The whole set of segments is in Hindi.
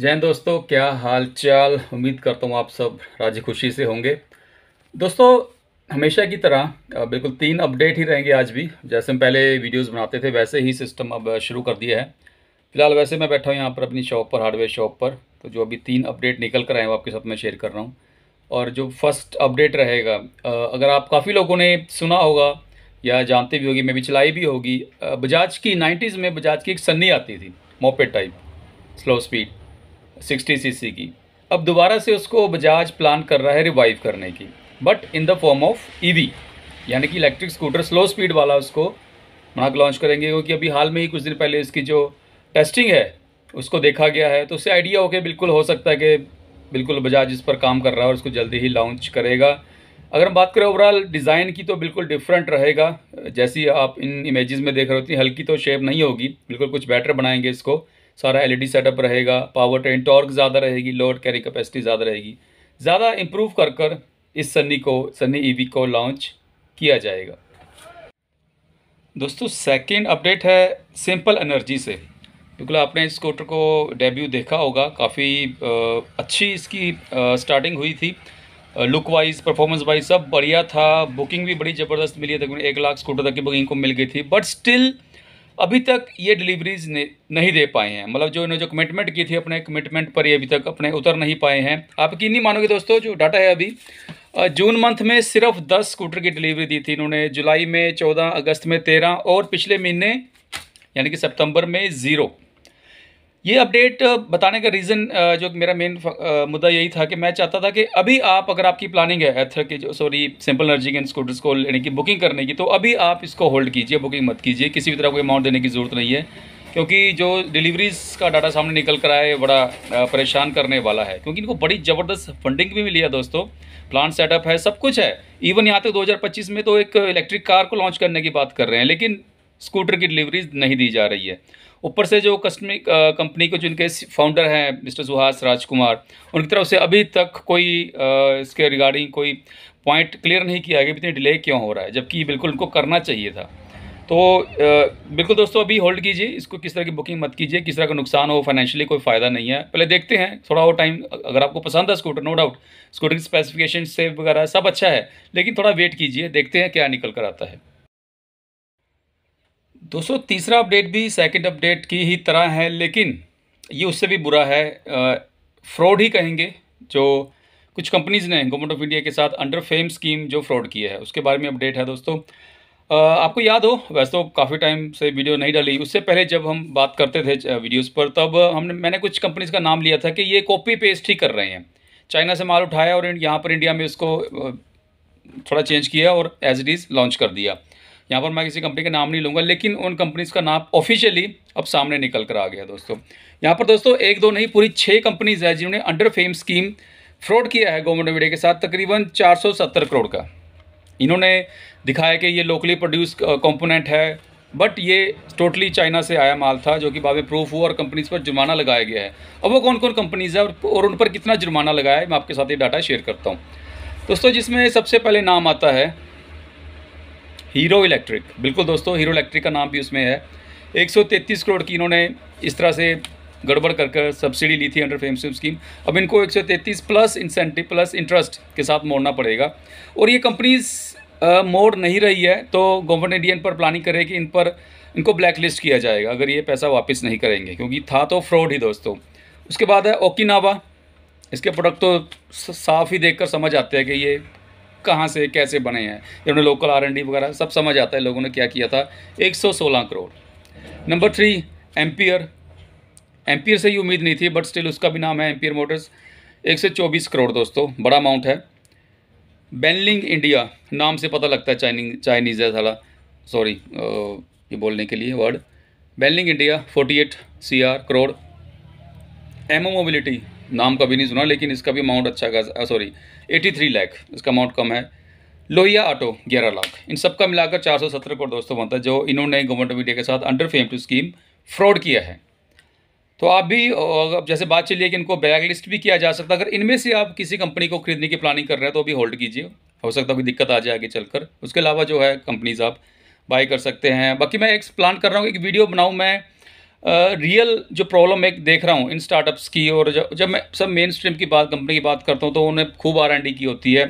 जैन दोस्तों क्या हाल चाल उम्मीद करता हूँ आप सब राजी खुशी से होंगे दोस्तों हमेशा की तरह बिल्कुल तीन अपडेट ही रहेंगे आज भी जैसे हम पहले वीडियोस बनाते थे वैसे ही सिस्टम अब शुरू कर दिया है फिलहाल वैसे मैं बैठा हूँ यहाँ पर अपनी शॉप पर हार्डवेयर शॉप पर तो जो अभी तीन अपडेट निकल कर आए हैं आपके साथ मैं शेयर कर रहा हूँ और जो फर्स्ट अपडेट रहेगा अगर आप काफ़ी लोगों ने सुना होगा या जानते भी होगी मैं भी चलाई भी होगी बजाज की नाइन्टीज़ में बजाज की एक सन्नी आती थी moped type slow speed sixty CC की अब दोबारा से उसको बजाज प्लान कर रहा है रिवाइव करने की but in the form of E यानी कि इलेक्ट्रिक स्कूटर स्लो स्पीड वाला उसको वहाँ लॉन्च करेंगे क्योंकि अभी हाल में ही कुछ दिन पहले इसकी जो टेस्टिंग है उसको देखा गया है तो उससे आइडिया हो के बिल्कुल हो सकता है कि बिल्कुल बजाज इस पर काम कर रहा है और उसको जल्दी ही लॉन्च करेगा अगर हम बात करें ओवरऑल डिज़ाइन की तो बिल्कुल डिफरेंट रहेगा जैसी आप इन इमेजेस में देख रहे होती हल्की तो शेप नहीं होगी बिल्कुल कुछ बेटर बनाएंगे इसको सारा एलईडी सेटअप रहेगा पावर ट्रेन टॉर्क ज़्यादा रहेगी लोड कैरी कैपेसिटी ज़्यादा रहेगी ज़्यादा इम्प्रूव कर कर इस सन्नी को सन्नी ईवी e को लॉन्च किया जाएगा दोस्तों सेकेंड अपडेट है सिंपल एनर्जी से बिल्कुल आपने इस स्कूटर को डेब्यू देखा होगा काफ़ी अच्छी इसकी स्टार्टिंग हुई थी लुक वाइज परफॉर्मेंस वाइज सब बढ़िया था बुकिंग भी बड़ी ज़बरदस्त मिली है तक एक लाख स्कूटर तक की बुकिंग को मिल गई थी बट स्टिल अभी तक ये डिलीवरीज नहीं दे पाए हैं मतलब जो इन्होंने जो कमिटमेंट की थी अपने कमिटमेंट पर ये अभी तक अपने उतर नहीं पाए हैं आप यकीन नहीं मानोगे दोस्तों जो डाटा है अभी जून मंथ में सिर्फ दस स्कूटर की डिलीवरी दी थी इन्होंने जुलाई में चौदह अगस्त में तेरह और पिछले महीने यानी कि सितंबर में ज़ीरो ये अपडेट बताने का रीज़न जो मेरा मेन मुद्दा यही था कि मैं चाहता था कि अभी आप अगर आपकी प्लानिंग है एथर के जो सॉरी सिंपल एनर्जी के स्कूटर्स को लेने की बुकिंग करने की तो अभी आप इसको होल्ड कीजिए बुकिंग मत कीजिए किसी भी तरह कोई अमाउंट देने की ज़रूरत नहीं है क्योंकि जो डिलीवरीज़ का डाटा सामने निकल कर आए बड़ा परेशान करने वाला है क्योंकि इनको बड़ी ज़बरदस्त फंडिंग भी मिली है दोस्तों प्लांट सेटअप है सब कुछ है इवन यहाँ तक दो में तो एक इलेक्ट्रिक कार को लॉन्च करने की बात कर रहे हैं लेकिन स्कूटर की डिलीवरी नहीं दी जा रही है ऊपर से जो कस्टमी कंपनी के जिनके फाउंडर हैं मिस्टर सुहास राजकुमार उनकी तरफ से अभी तक कोई आ, इसके रिगार्डिंग कोई पॉइंट क्लियर नहीं किया गया इतनी डिले क्यों हो रहा है जबकि बिल्कुल उनको करना चाहिए था तो आ, बिल्कुल दोस्तों अभी होल्ड कीजिए इसको किस तरह की बुकिंग मत कीजिए किस तरह का नुकसान हो फाइनेंशियली कोई फ़ायदा नहीं है पहले देखते हैं थोड़ा और टाइम अगर आपको पसंद है स्कूटर नो डाउट स्कूटर की स्पेसिफिकेशन सेफ वगैरह सब अच्छा है लेकिन थोड़ा वेट कीजिए देखते हैं क्या निकल कर आता है दोस्तों तीसरा अपडेट भी सेकंड अपडेट की ही तरह है लेकिन ये उससे भी बुरा है फ्रॉड ही कहेंगे जो कुछ कंपनीज़ ने गवर्नमेंट ऑफ इंडिया के साथ अंडर फेम स्कीम जो फ्रॉड की है उसके बारे में अपडेट है दोस्तों आपको याद हो वैसे तो काफ़ी टाइम से वीडियो नहीं डाली उससे पहले जब हम बात करते थे वीडियोस पर तब हमने मैंने कुछ कंपनीज़ का नाम लिया था कि ये कॉपी पेस्ट ही कर रहे हैं चाइना से माल उठाया और यहाँ पर इंडिया में उसको थोड़ा चेंज किया और एज इट इज़ लॉन्च कर दिया यहाँ पर मैं किसी कंपनी का नाम नहीं लूँगा लेकिन उन कंपनीज़ का नाम ऑफिशियली अब सामने निकल कर आ गया दोस्तों यहाँ पर दोस्तों एक दो नहीं पूरी छः कंपनीज़ है जिन्होंने अंडर फेम स्कीम फ्रॉड किया है गवर्नमेंट मीडिया के साथ तकरीबन चार करोड़ का इन्होंने दिखाया कि ये लोकली प्रोड्यूस कॉम्पोनेंट है बट ये टोटली चाइना से आया माल था जो कि बाबे प्रूफ हुआ और कंपनीज पर जुर्माना लगाया गया है अब वो कौन कौन कंपनीज है और उन पर कितना जुर्माना लगाया है मैं आपके साथ ये डाटा शेयर करता हूँ दोस्तों जिसमें सबसे पहले नाम आता है हीरो इलेक्ट्रिक बिल्कुल दोस्तों हीरो इलेक्ट्रिक का नाम भी उसमें है 133 करोड़ की इन्होंने इस तरह से गड़बड़ कर कर सब्सिडी ली थी अंडर फेमशिप स्कीम अब इनको 133 प्लस इंसेंटिव प्लस इंटरेस्ट के साथ मोड़ना पड़ेगा और ये कंपनीज मोड़ नहीं रही है तो गवर्नमेंट इंडिया इन पर प्लानिंग करे कि इन पर इनको ब्लैक लिस्ट किया जाएगा अगर ये पैसा वापस नहीं करेंगे क्योंकि था तो फ्रॉड ही दोस्तों उसके बाद है ओकिनावा इसके प्रोडक्ट तो साफ ही देखकर समझ आते हैं कि ये कहाँ से कैसे बने हैं जिन्होंने लोकल आर वगैरह सब समझ आता है लोगों ने क्या किया था 116 crore number three ampere ampere से ही उम्मीद नहीं थी बट स्टिल उसका भी नाम है एम्पियर मोटर्स एक से चौबीस करोड़ दोस्तों बड़ा अमाउंट है बेनलिंग इंडिया नाम से पता लगता है चाइनिंग चाइनीज़ है सारा सॉरी ये बोलने के लिए word Benling India 48 CR crore एमओ मोबिलिटी नाम कभी नहीं सुना लेकिन इसका भी अमाउंट अच्छा खासा सॉरी एटी थ्री लैख इसका अमाउंट कम है लोहिया ऑटो ग्यारह लाख इन सब का मिलाकर चार सौ सत्रह करोड़ दोस्तों बनता है जो इन्होंने गवर्नमेंट ऑफ इंडिया के साथ under FAME two scheme fraud किया है तो आप भी अब जैसे बात चलिए कि इनको ब्लैक लिस्ट भी किया जा सकता है अगर इनमें से आप किसी कंपनी को खरीदने की प्लानिंग कर रहे हैं तो अभी होल्ड कीजिए हो सकता है कोई दिक्कत आ जाए आगे चलकर उसके अलावा जो है कंपनीज आप बाई कर सकते हैं बाकी मैं एक प्लान कर रहा हूँ एक वीडियो बनाऊँ मैं रियल जो प्रॉब्लम मैं देख रहा हूँ इन स्टार्टअप्स की और जब जब मैं सब मेन स्ट्रीम की बात कंपनी की बात करता हूँ तो उन्हें खूब आर की होती है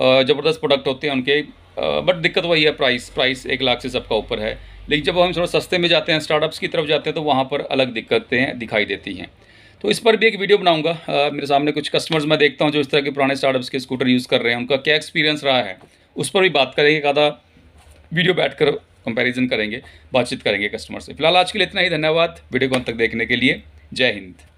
ज़बरदस्त प्रोडक्ट होते हैं उनके बट दिक्कत वही है प्राइस प्राइस एक लाख से सबका ऊपर है लेकिन जब हम थोड़ा सस्ते में जाते हैं स्टार्टअप्स की तरफ जाते हैं तो वहाँ पर अलग दिक्कतें हैं दिखाई देती हैं तो इस पर भी एक वीडियो बनाऊंगा मेरे सामने कुछ कस्टमर्स मैं देखता हूँ जो इस तरह के पुराने स्टार्टअप्स के स्कूटर यूज़ कर रहे हैं उनका क्या एक्सपीरियंस रहा है उस पर भी बात करेंगे एक आधा वीडियो बैठ कर कंपैरिजन करेंगे बातचीत करेंगे कस्टमर से फिलहाल आज के लिए इतना ही धन्यवाद वीडियो को अंत तक देखने के लिए जय हिंद